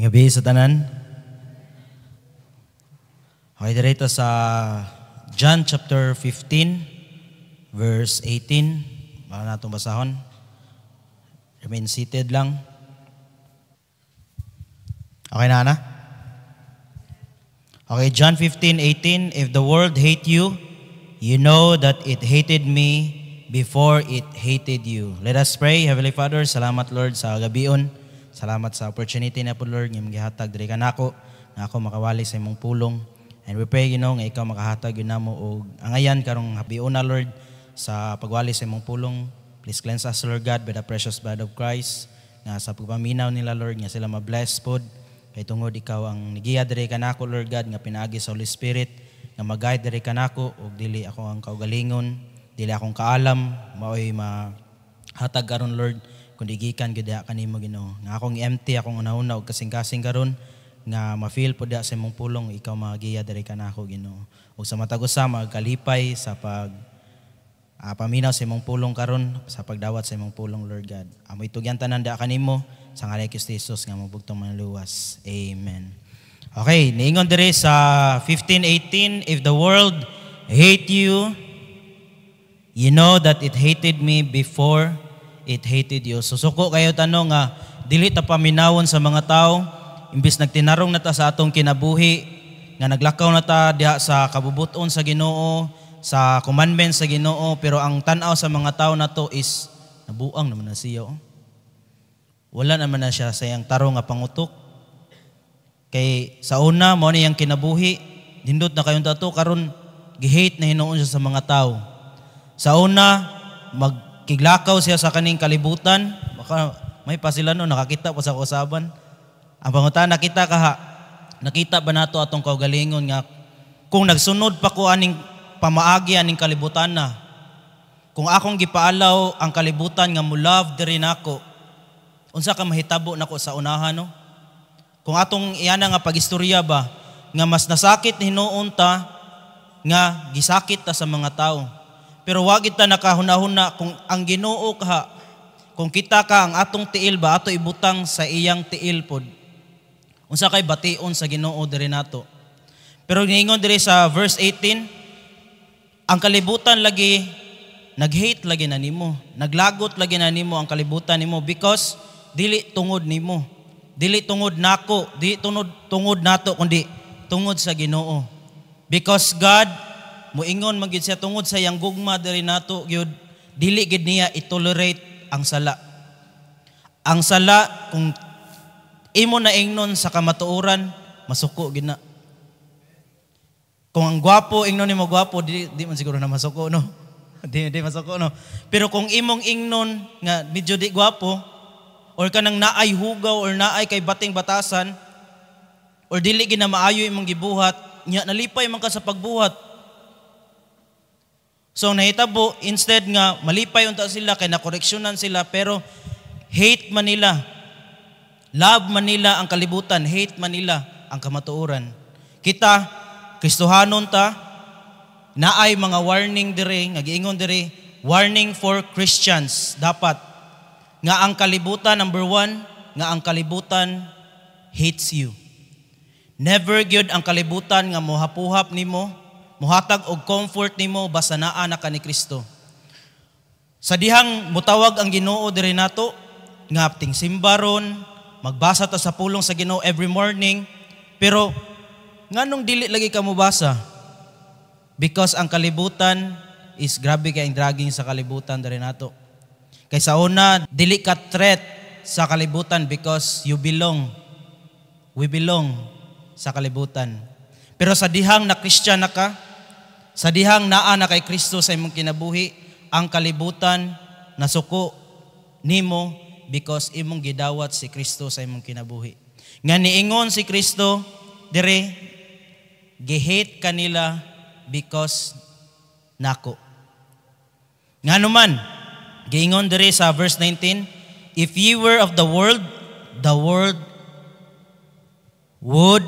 May gabi sa tanan. Okay, dito sa John chapter 15, verse 18. Baka natong basahon. Remain seated lang. Okay na, na? Okay, John 15, 18. If the world hate you, you know that it hated me before it hated you. Let us pray. Heavenly Father, salamat Lord sa gabion. Salamat sa opportunity na po, Lord, nga magihatag diri kanako, na ako makawali sa imong pulong. And we pray, you know, nga ikaw makahatag yun mo o angayan karong habiuna, Lord, sa pagwali sa imong pulong. Please cleanse us, Lord God, by the precious blood of Christ, nga sa pagpaminaw nila, Lord, nga sila ma-bless po. Kay tungod ikaw ang nigiya diri kanako, Lord God, nga pinaagi sa Holy Spirit, nga mag-guide diri kanako, o dili ako ang kaugalingon, dili akong kaalam, maoy ma hatag karon Lord, kundi gikan gud kanimo Ginoo. Nga akong empty akong una-una og kasing-kasing karon nga ma-feel po sa imong pulong ikaw magiya diri kanako Ginoo. Ug sa matag usa magkalipay sa pag uh, paminaw sa imong pulong karon sa pagdawat sa imong pulong Lord God. Amo itugyan tanan da kanimo sa ngalan ni Jesus nga mabugtong manluwas. Amen. Okay, niingon diri sa 15:18, if the world hate you, you know that it hated me before it hated you. So suko kayo tanong nga, dili ta paminawon sa mga tao, imbis nagtinarong na ta sa atong kinabuhi, nga naglakaw na ta diha sa kabubuton sa Ginoo, sa commandment sa Ginoo, pero ang tan-aw sa mga tao na to is nabuang naman na siya. Oh. Wala naman na siya sa iyang tarong nga pangutok. Kay sa una mo ni ang kinabuhi, dindot na kayong tato karon gihate na hinuon siya sa mga tao. Sa una mag Kiglakaw siya sa kaning kalibutan. Baka may pa sila no, nakakita pa sa usaban. Ang pangutan, nakita kaha, nakita ba nato atong kaugalingon nga kung nagsunod pa ko aning pamaagi aning kalibutan na kung akong gipaalaw ang kalibutan nga mulove diri nako unsa ka mahitabo nako sa unahan no kung atong iyana nga pagistorya ba nga mas nasakit ni Hinuon nga gisakit ta sa mga tao pero wa kita nakahunahuna kung ang Ginoo ka kung kita ka ang atong tiil ba ato ibutang sa iyang tiil pod unsa kay bation sa Ginoo diri nato pero giingon diri sa verse 18 ang kalibutan lagi naghate lagi na nimo naglagot lagi na nimo ang kalibutan nimo because dili tungod nimo dili tungod nako dili tungod tungod nato kundi tungod sa Ginoo because God muingon man gyud siya tungod sa yang gugma diri nato gyud dili gid niya i-tolerate ang sala. Ang sala kung imo na ingnon sa kamatuoran masuko gid na. Kung ang gwapo ingnon nimo gwapo di, di man siguro na masuko no. di di masuko no. Pero kung imong ingnon nga medyo di gwapo or kanang naay hugaw or naay kay bating batasan or dili gid na maayo imong gibuhat nya nalipay man ka sa pagbuhat So nahitabo, instead nga malipay unta sila, kay nakoreksyonan sila, pero hate Manila. Love Manila ang kalibutan, hate Manila ang kamatuoran. Kita, Kristohanon ta, naay mga warning dire, nga giingon dire, warning for Christians, dapat. Nga ang kalibutan, number one, nga ang kalibutan hates you. Never gyud ang kalibutan nga mohapuhap nimo muhatag og comfort nimo basta naa na ka ni Kristo. Sa dihang mutawag ang Ginoo diri nato nga apting simbaron, magbasa ta sa pulong sa Ginoo every morning, pero nganong dili lagi ka mobasa? Because ang kalibutan is grabe kay ang dragging sa kalibutan diri nato. Kaysa una, dili ka threat sa kalibutan because you belong. We belong sa kalibutan. Pero sa dihang na Christian na ka, sa dihang naa na kay Kristo sa imong kinabuhi, ang kalibutan nasuko nimo because imong gidawat si Kristo sa imong kinabuhi. Nga niingon si Kristo dire gihate kanila because nako. Nga naman, giingon dire sa verse 19, if ye were of the world, the world would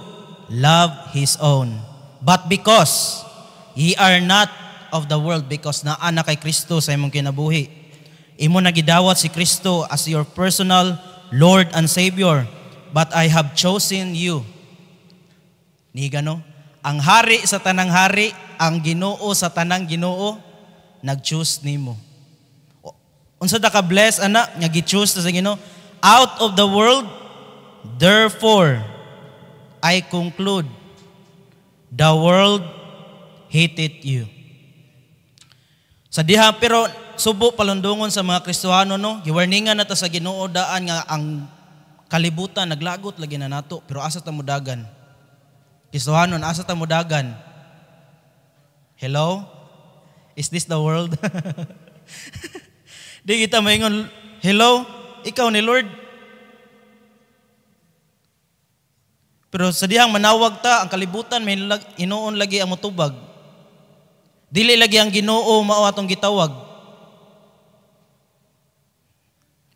love his own. But because Ye are not of the world because naana kay Kristo sa imong kinabuhi. Imo nagidawat si Kristo as your personal Lord and Savior, but I have chosen you. Ni gano, ang hari sa tanang hari, ang Ginoo sa tanang Ginoo, nag-choose nimo. Unsa ta ka bless ana nga gi-choose sa Ginoo out of the world. Therefore, I conclude the world hated you. Sa diha pero subo palundungon sa mga Kristiyano no, giwarningan nata sa Ginoo daan nga ang kalibutan naglagot lagi na nato pero asa ta mudagan? Kristiyanon asa ta mudagan? Hello? Is this the world? Di kita maingon, hello, ikaw ni Lord. Pero sa dihang manawag ta, ang kalibutan, may inoon lagi ang matubag. Dili lagi ang Ginoo mao atong gitawag.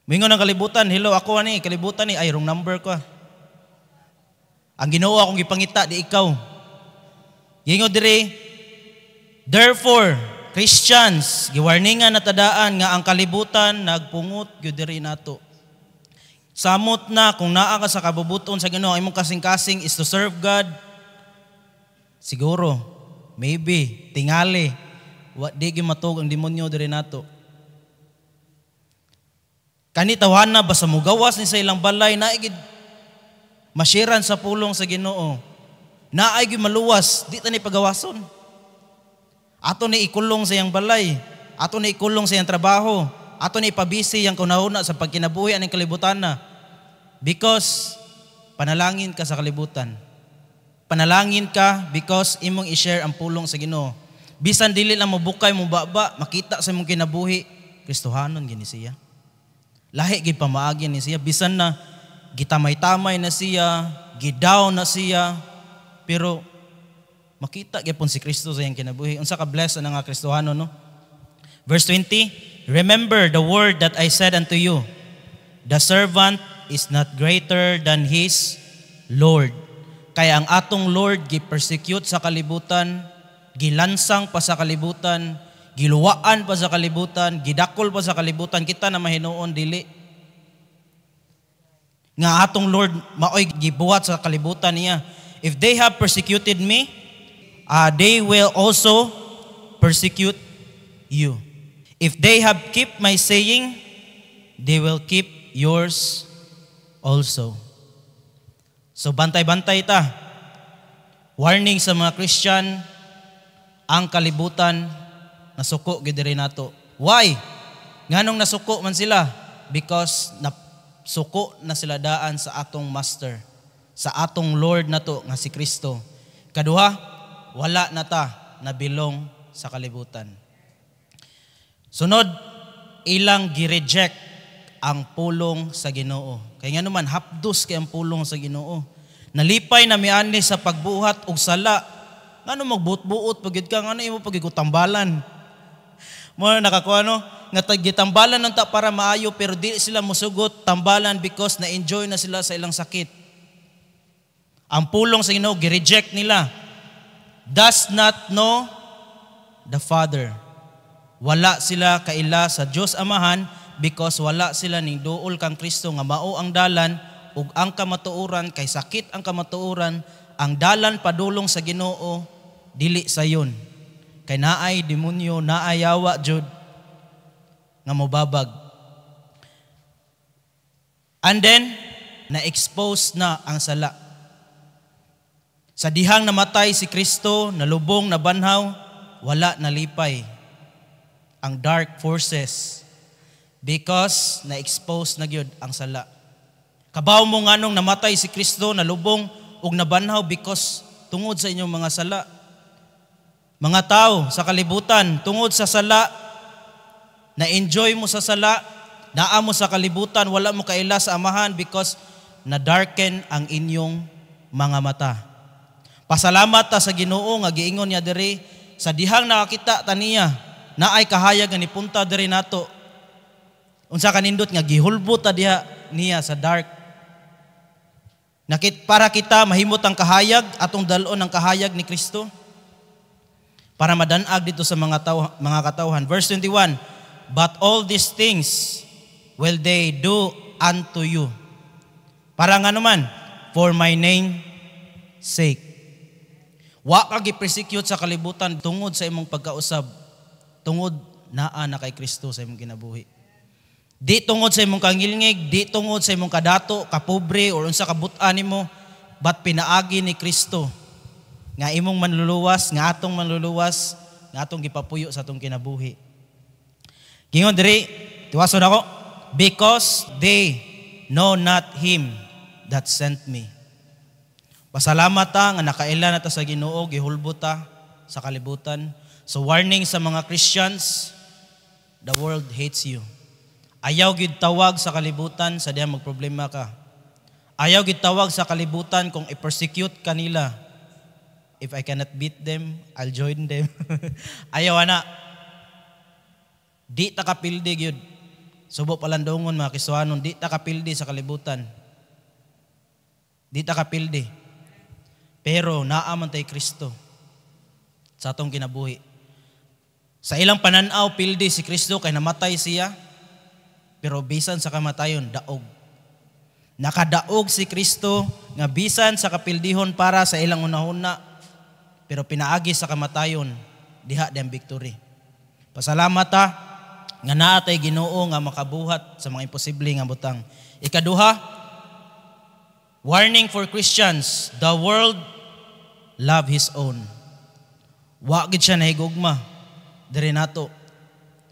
Mingon ang kalibutan, hello ako ani, kalibutan ni ay wrong number ko. Ah. Ang Ginoo akong gipangita di ikaw. Gingo dire, therefore Christians, giwarningan na tadaan nga ang kalibutan nagpungot gyud diri nato. Samot na kung naa ka sa kabubuton sa Ginoo imong kasing-kasing is to serve God. Siguro maybe, tingali, wa di gimatog ang demonyo diri nato. Kani tawhana basa sa mugawas ni sa ilang balay na igid masiran sa pulong sa Ginoo. Na ay maluwas, di ta ni pagawason. Ato ni ikulong sa iyang balay, ato ni ikulong sa iyang trabaho, ato ni ipabisi ang kunahuna sa pagkinabuhi ang kalibutan na. Because panalangin ka sa kalibutan. Panalangin ka because imong i-share ang pulong sa Ginoo. Bisan dili lang mabukay mo baba, makita sa imong kinabuhi, Kristohanon gini siya. Lahi gid pamaagi ni siya bisan na gitamay-tamay na siya, gidown na siya, pero makita gyapon si Kristo sa iyang kinabuhi. Unsa ka blessed na nga Kristohanon no? Verse 20, Remember the word that I said unto you, the servant is not greater than his Lord. Kaya ang atong Lord gi-persecute sa kalibutan, gilansang pa sa kalibutan, giluwaan pa sa kalibutan, gidakol pa sa kalibutan, kita na mahinuon dili. Nga atong Lord maoy gibuhat sa kalibutan niya. If they have persecuted me, uh, they will also persecute you. If they have kept my saying, they will keep yours also. So bantay-bantay ta. Warning sa mga Christian, ang kalibutan nasuko gid diri nato. Why? Nganong nasuko man sila? Because nasuko na sila daan sa atong master, sa atong Lord nato nga si Kristo. Kaduha, wala na ta nabilong sa kalibutan. Sunod, ilang gireject ang pulong sa Ginoo. Kaya nga naman, hapdos kay ang pulong sa Ginoo. Nalipay na miani sa pagbuhat og sala. Ngano magbuot-buot pagid ka ngano imo pagigotambalan. Mo nakakuha no nga tagitambalan nanta para maayo pero di sila musugot tambalan because na-enjoy na sila sa ilang sakit. Ang pulong sa Ginoo gi-reject nila. Does not know the Father. Wala sila kaila sa Dios Amahan because wala sila ning duol kang Kristo nga mao ang dalan ug ang kamatuoran kay sakit ang kamatuoran ang dalan padulong sa Ginoo dili sayon kay naay demonyo naayawa jud nga mobabag and then na-expose na ang sala sa dihang namatay si Kristo nalubong banhaw wala nalipay ang dark forces Because na-expose na gyud ang sala. Kabaw mo nga nung namatay si Kristo, na lubong ug nabanhaw because tungod sa inyong mga sala. Mga tao sa kalibutan, tungod sa sala, na-enjoy mo sa sala, naa mo sa kalibutan, wala mo kaila sa amahan because na-darken ang inyong mga mata. Pasalamat ta sa Ginoo nga giingon niya diri sa dihang nakakita taniya na ay kahayag nga nipunta diri nato Unsa kanindot nga gihulbot diha niya sa dark. Nakit para kita mahimot ang kahayag atong dalon ang kahayag ni Kristo para madanag dito sa mga taw, mga katawhan. Verse 21, But all these things will they do unto you. Para nga naman, for my name sake. Wa ka persecute sa kalibutan tungod sa imong pagkausab, tungod naa na kay Kristo sa imong ginabuhi. Di tungod sa imong kangilngig, di tungod sa imong kadato, kapobre, o unsa kabutan nimo, bat pinaagi ni Kristo nga imong manluluwas, nga atong manluluwas, nga atong gipapuyo sa atong kinabuhi. Gingon diri, tiwason ako, because they know not him that sent me. Pasalamat ta nga nakaila na ta sa Ginoo, gihulbo ta sa kalibutan. So warning sa mga Christians, the world hates you. Ayaw gid tawag sa kalibutan sa diha magproblema ka. Ayaw gid tawag sa kalibutan kung i-persecute kanila. If I cannot beat them, I'll join them. Ayaw ana. Di ta kapildi gyud. Subo palandongon mga Kiswanon, di ta kapildi sa kalibutan. Di ta kapildi. Pero naa man tay Kristo sa atong kinabuhi. Sa ilang pananaw pildi si Kristo kay namatay siya pero bisan sa kamatayon daog. Nakadaog si Kristo nga bisan sa kapildihon para sa ilang unahuna pero pinaagi sa kamatayon diha diyang victory. Pasalamat ta nga naatay Ginoo nga makabuhat sa mga imposible nga butang. Ikaduha, warning for Christians, the world love his own. Wa gid siya nahigugma diri nato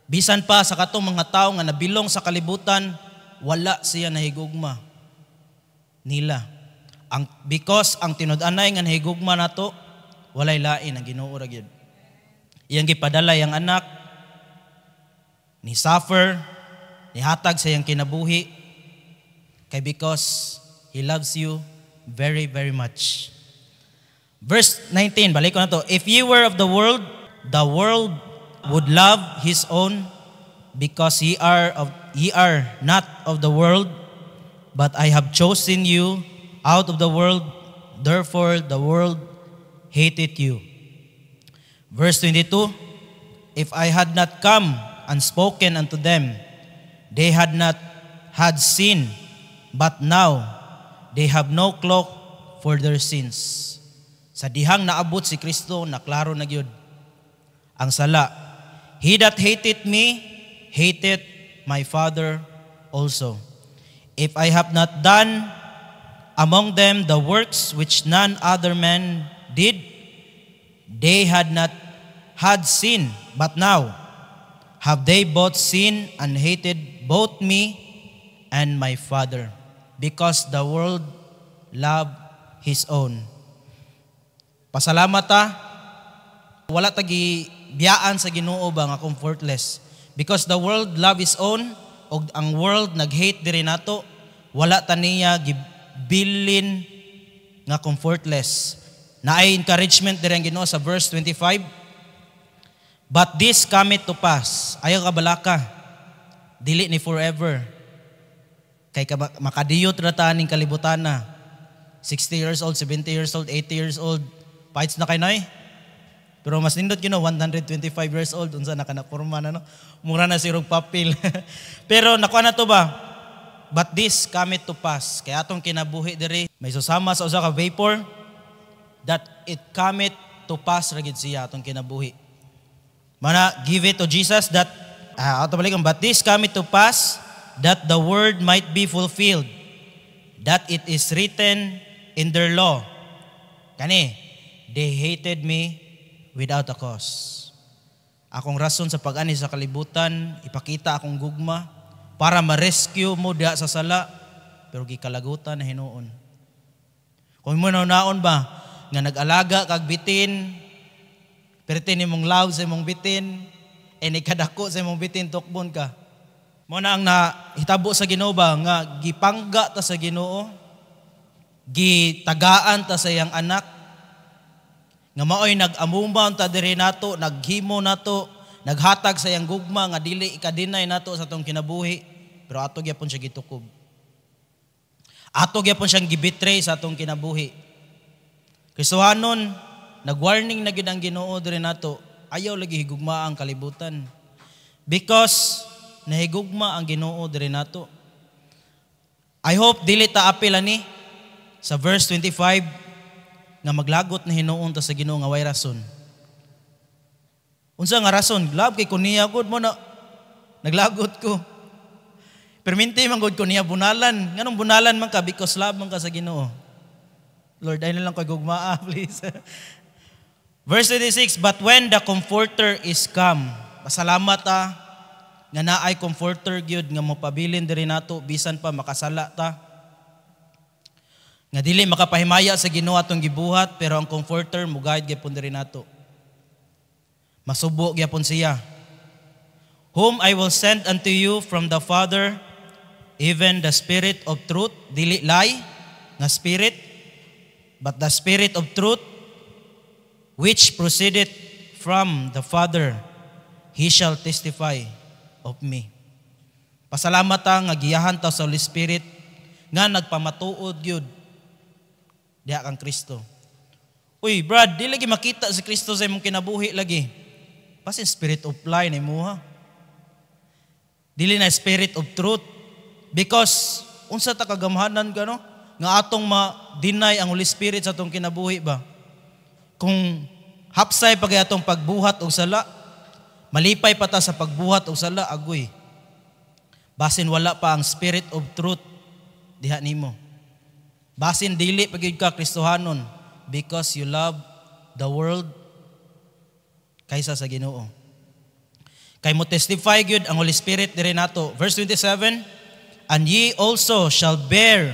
Bisan pa sa katong mga tao nga nabilong sa kalibutan, wala siya nahigugma nila. Ang, because ang tinud-anay nga nahigugma nato, walay lain ang Ginoo ra gyud. Iyang gipadala ang anak ni suffer, ni hatag sa iyang kinabuhi kay because he loves you very very much. Verse 19, balik ko na to. If you were of the world, the world would love his own because ye are of ye are not of the world but I have chosen you out of the world therefore the world hated you verse 22 if I had not come and spoken unto them they had not had sin but now they have no cloak for their sins sa dihang naabot si Kristo naklaro na gyud ang sala He that hated me, hated my Father also. If I have not done among them the works which none other man did, they had not had sin, but now have they both seen and hated both me and my Father, because the world loved his own. Pasalamat ta, ah. wala tagi biyaan sa Ginoo ba nga comfortless Because the world love is own og ang world nag-hate diri nato wala ta niya gibilin nga comfortless. Naay encouragement diri ang Ginoo sa verse 25. But this cometh to pass. ayo ka balaka. Dili ni forever. Kay ka makadiyot ra ta ning kalibutan na. 60 years old, 70 years old, 80 years old. Pahits na kay nay. Pero mas nindot you know, 125 years old, unsa na kanapurma na, no? Mura na Rog papil. Pero nakuha na to ba? But this cometh to pass. Kaya atong kinabuhi diri, may susama sa usa ka vapor that it cometh to pass ra gid siya atong kinabuhi. Mana give it to Jesus that ah, ato balik but this cometh to pass that the word might be fulfilled that it is written in their law. Kani, they hated me without a cause. Akong rason sa pag-ani sa kalibutan, ipakita akong gugma para ma-rescue mo diha sa sala, pero gikalagutan na hinuon. Kung mo naon ba, nga nag-alaga kag bitin, perti ni mong love sa imong bitin, e nikadako sa imong bitin, tukbon ka. Mo na ang nahitabo sa Ginoo ba nga gipangga ta sa Ginoo, gitagaan ta sa iyang anak, nga maoy nagamumbaw ta diri nato, naghimo nato, naghatag sa yang gugma nga dili ikadinay nato sa tong kinabuhi, pero ato gyapon siya gitukob. Ato gyapon siyang gibitray sa tong kinabuhi. Kristohanon, nagwarning na gyud ang Ginoo diri nato, ayaw lagi higugma ang kalibutan. Because nahigugma ang Ginoo diri nato. I hope dili ta apil ani sa verse 25 nga maglagot na hinuon ta sa Ginoo nga way rason. Unsa nga rason? Lab kay kuniya gud mo na naglagot ko. Perminti man gud kuniya bunalan. Nganong bunalan man ka because love man ka sa Ginoo. Lord, ay na lang kay gugma, ah, please. Verse 36, But when the Comforter is come, pasalamat ah, nga naay Comforter gyud nga mopabilin diri nato bisan pa makasala ta nga dili makapahimaya sa Ginoo atong gibuhat pero ang comforter mugayad gyapon diri nato. Masubo gyapon siya. Whom I will send unto you from the Father, even the Spirit of truth, dili lay nga Spirit, but the Spirit of truth, which proceeded from the Father, He shall testify of me. Pasalamat ta nga giyahan ta sa Holy Spirit nga nagpamatuod gyud diha kang Kristo. Uy, Brad, di lagi makita si Kristo sa imong kinabuhi lagi. Pasin spirit of lie ni mo ha. Dili na spirit of truth. Because, unsa ta kagamhanan ka no? Nga atong ma-deny ang Holy Spirit sa atong kinabuhi ba? Kung hapsay pa atong pagbuhat og sala, malipay pa ta sa pagbuhat og sala, agoy. Basin wala pa ang spirit of truth diha nimo. Basin dili pagyud ka Kristohanon because you love the world kaysa sa Ginoo. Kay mo testify gyud ang Holy Spirit diri nato. Verse 27, and ye also shall bear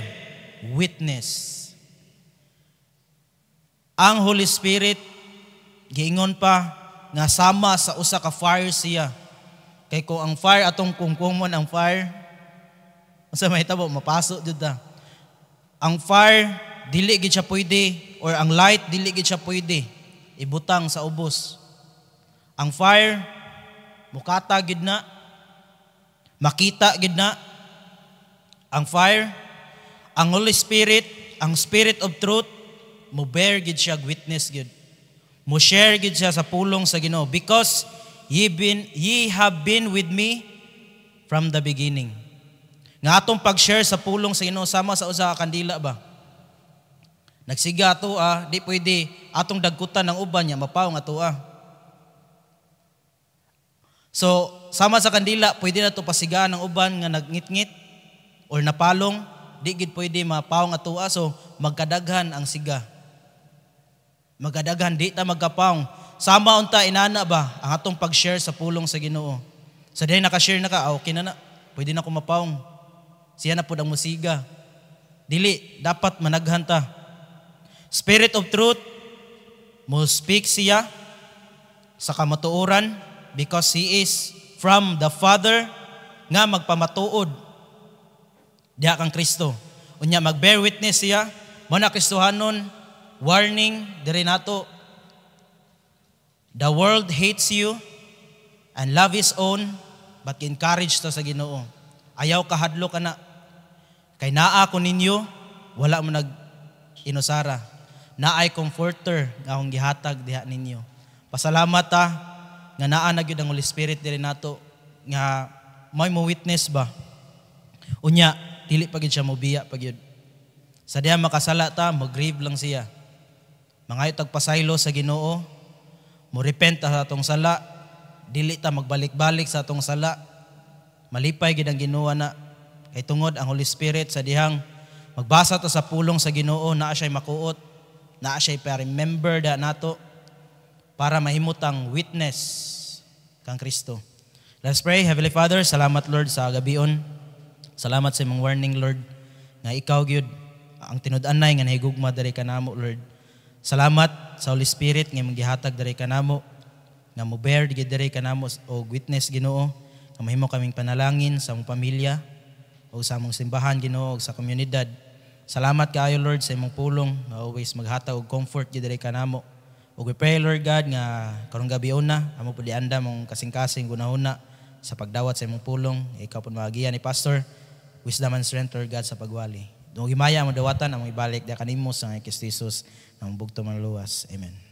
witness. Ang Holy Spirit giingon pa nga sama sa usa ka fire siya. Kay ko ang fire atong kungkumon ang fire, unsa mahitabo tabo mapaso jud ta ang fire, dili gid siya pwede or ang light, dili gid siya pwede ibutang sa ubos. Ang fire, mukata gid na, makita gid na. Ang fire, ang Holy Spirit, ang Spirit of Truth, mo bear gid siya witness gid. Mo share gid siya sa pulong sa Ginoo because ye been ye have been with me from the beginning. Nga atong pag-share sa pulong sa Ginoo sama sa usa ka kandila ba? Nagsiga to ah, di pwede atong dagkutan ng uban niya mapaw nga ato ah. So, sama sa kandila, pwede na to pasigaan ng uban nga nagngit-ngit or napalong, di gid pwede mapaw nga ato ah. So, magkadaghan ang siga. Magkadaghan di ta magkapaw sama unta inana ba ang atong pag-share sa pulong sa Ginoo. Sa so, dahil naka-share na ka, ah, okay na na. Pwede na kumapaong. Siya na po ang musiga. Dili, dapat managhanta. Spirit of truth, mo speak siya sa kamatuoran because he is from the Father nga magpamatuod diha kang Kristo. Unya mag-bear witness siya, mo na Kristohanon, warning diri nato. The world hates you and love is own, but encourage to sa Ginoo. Ayaw kahadlo ka na. Kay naa ko ninyo, wala mo nag inosara. Naay comforter nga akong gihatag diha ninyo. Pasalamat ta ah, nga naa na gyud ang Holy Spirit diri nato nga may mo witness ba. Unya, dili pa gyud siya mobiya pa gyud. Sa diha makasala ta, mag-grieve lang siya. Mangayo tagpasaylo sa Ginoo, mo repent sa atong sala, dili ta magbalik-balik sa atong sala, malipay gid ang Ginoo na kay tungod ang Holy Spirit sa dihang magbasa ta sa pulong sa Ginoo na siya makuot, na siya pa-remember da nato para mahimutang witness kang Kristo. Let's pray. Heavenly Father, salamat Lord sa gabion. Salamat sa imong warning Lord nga ikaw gyud ang tinud-anay nga nahigugma diri kanamo Lord. Salamat sa Holy Spirit nga imong gihatag diri kanamo nga mo bear gid diri kanamo og witness Ginoo Mahimo kaming panalangin sa among pamilya o sa among simbahan Ginoo sa komunidad. Salamat kayo, Lord sa imong pulong nga always maghataw og comfort gid ka namo. Ug we pray Lord God nga karong gabi una amo pud anda mong kasing-kasing gunahuna sa pagdawat sa imong pulong. Ikaw pud maagiya ni pastor wisdom and strength Lord God sa pagwali. Dungog imaya mo dawatan among ibalik da kanimo sa Kristo Jesus ang bugto man Amen.